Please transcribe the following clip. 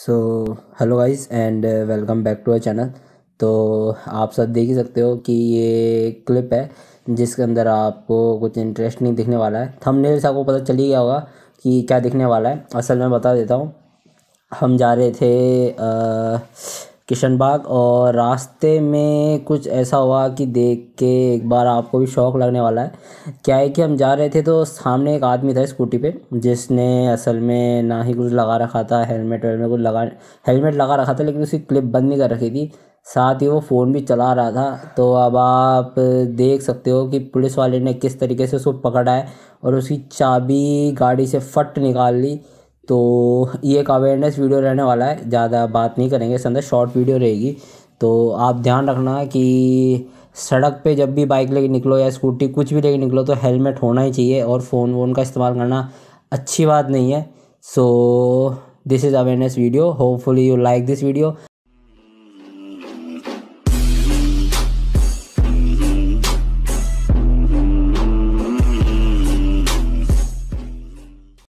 so hello guys and welcome back to our channel तो आप सब देख ही सकते हो कि ये क्लिप है जिसके अंदर आपको कुछ इंटरेस्टिंग दिखने वाला है थंबनेल से आपको पता चल ही गया होगा कि क्या दिखने वाला है असल में बता देता हूँ हम जा रहे थे आ, किशनबाग और रास्ते में कुछ ऐसा हुआ कि देख के एक बार आपको भी शौक लगने वाला है क्या है कि हम जा रहे थे तो सामने एक आदमी था स्कूटी पे जिसने असल में ना ही कुछ लगा रखा था हेलमेट वेलमेट कुछ लगा हेलमेट लगा रखा था लेकिन उसकी क्लिप बंद नहीं कर रखी थी साथ ही वो फ़ोन भी चला रहा था तो अब आप देख सकते हो कि पुलिस वाले ने किस तरीके से उसको पकड़ा है और उसकी चाबी गाड़ी से फट निकाल ली तो ये एक अवेयरनेस वीडियो रहने वाला है ज़्यादा बात नहीं करेंगे इसके अंदर शॉर्ट वीडियो रहेगी तो आप ध्यान रखना कि सड़क पे जब भी बाइक लेके निकलो या स्कूटी कुछ भी लेके निकलो तो हेलमेट होना ही चाहिए और फ़ोन वोन का इस्तेमाल करना अच्छी बात नहीं है so this is awareness video hopefully you like this video